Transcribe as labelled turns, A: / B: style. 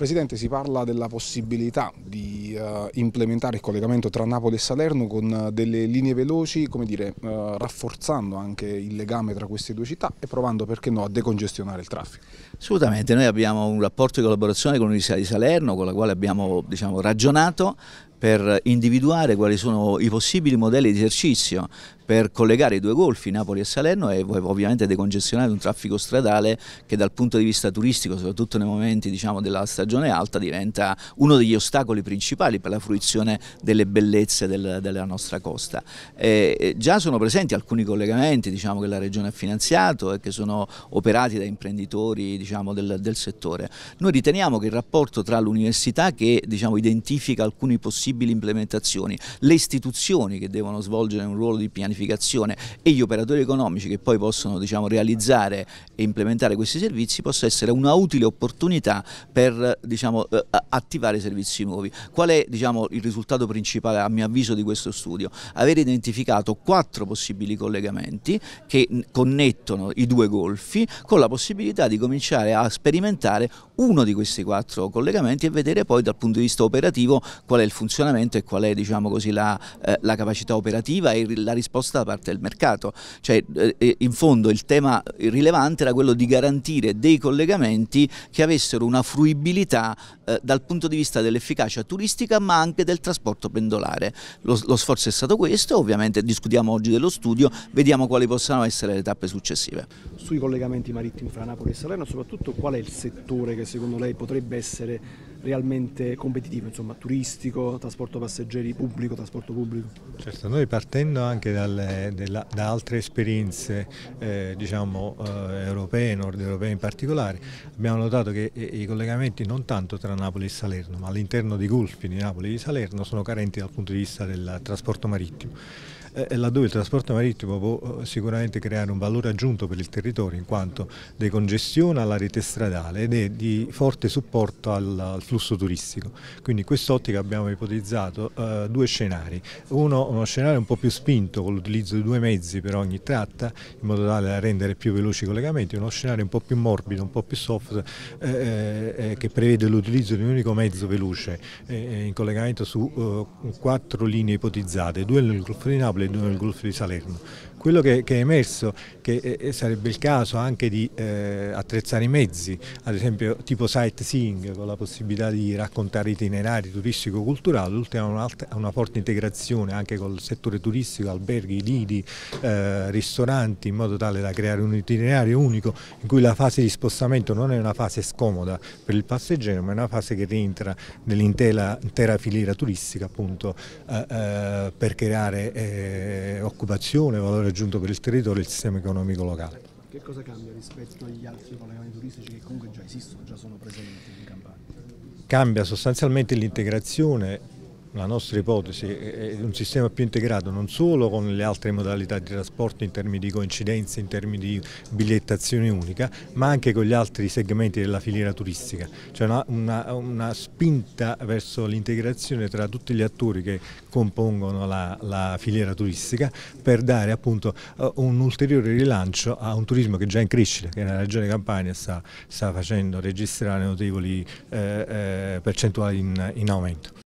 A: Presidente, si parla della possibilità di uh, implementare il collegamento tra Napoli e Salerno con eh, delle linee veloci, come dire, uh, rafforzando anche il legame tra queste
B: due città e provando, perché no, a decongestionare il traffico. Assolutamente, noi abbiamo un rapporto di collaborazione con l'Università di Salerno, con la quale abbiamo diciamo, ragionato per individuare quali sono i possibili modelli di esercizio per collegare i due golfi, Napoli e Salerno, e ovviamente decongestionare un traffico stradale che dal punto di vista turistico, soprattutto nei momenti diciamo, della stagione alta, diventa uno degli ostacoli principali per la fruizione delle bellezze del, della nostra costa. E già sono presenti alcuni collegamenti diciamo, che la Regione ha finanziato e che sono operati da imprenditori diciamo, del, del, settore. Noi riteniamo che il rapporto tra l'università che diciamo, identifica alcune possibili implementazioni, le istituzioni che devono svolgere un ruolo di pianificazione, semplificazione e gli operatori economici che poi possono diciamo, realizzare e implementare questi servizi possa essere una utile opportunità per diciamo, eh, attivare servizi nuovi. Qual è diciamo, il risultato principale a mio avviso di questo studio? Avere identificato quattro possibili collegamenti che connettono i due golfi con la possibilità di cominciare a sperimentare uno di questi quattro collegamenti e vedere poi dal punto di vista operativo qual è il funzionamento e qual è diciamo così, la, eh, la capacità operativa e la risposta risposta da parte del mercato. Cioè, eh, eh, in fondo il tema rilevante era quello di garantire dei collegamenti che avessero una fruibilità eh, dal punto di vista dell'efficacia turistica ma anche del trasporto pendolare. Lo, lo sforzo è stato questo, ovviamente discutiamo oggi dello studio, vediamo quali possano essere le tappe successive.
A: Sui collegamenti marittimi fra Napoli e Salerno, soprattutto qual è il settore che secondo lei potrebbe essere realmente competitivo, insomma, turistico, trasporto passeggeri pubblico, trasporto
C: pubblico. Certo, noi partendo anche dalle, della, da altre esperienze eh, diciamo, eh, europee, nord europee in particolare, abbiamo notato che i collegamenti non tanto tra Napoli e Salerno, ma all'interno dei golfi di Napoli e di Salerno sono carenti dal punto di vista del trasporto marittimo. Eh, eh, laddove il trasporto marittimo può eh, sicuramente creare un valore aggiunto per il territorio in quanto decongestiona la rete stradale ed è di forte supporto al, al flusso turistico. Quindi in quest'ottica abbiamo ipotizzato eh, due scenari, uno uno scenario un po' più spinto con l'utilizzo di due mezzi per ogni tratta in modo tale da rendere più veloci i collegamenti, uno scenario un po' più morbido, un po' più soft eh, che prevede l'utilizzo di un unico mezzo veloce in collegamento su quattro linee ipotizzate, due nel Golfo di Napoli Robledo nel Golfo di Salerno. Quello che, che è emerso è che eh, eh, sarebbe il caso anche di eh, attrezzare i mezzi, ad esempio tipo sightseeing con la possibilità di raccontare itinerari turistico-culturali, oltre a una, una forte integrazione anche col settore turistico, alberghi, lidi, eh, ristoranti, in modo tale da creare un itinerario unico in cui la fase di spostamento non è una fase scomoda per il passeggero, ma è una fase che rientra nell'intera filiera turistica appunto eh, eh, per creare eh, occupazione, valore aggiunto per il territorio e il sistema economico locale.
A: Che cosa cambia rispetto agli altri collegamenti turistici che comunque già esistono, già sono presenti in Campania?
C: Cambia sostanzialmente l'integrazione la nostra ipotesi è un sistema più integrato non solo con le altre modalità di trasporto in termini di coincidenza, in termini di bigliettazione unica, ma anche con gli altri segmenti della filiera turistica. Cioè una, una, una, spinta verso l'integrazione tra tutti gli attori che compongono la, la filiera turistica per dare appunto eh, un ulteriore rilancio a un turismo che è già in crescita, che nella regione Campania sta, sta facendo registrare notevoli eh, eh, percentuali in, in aumento.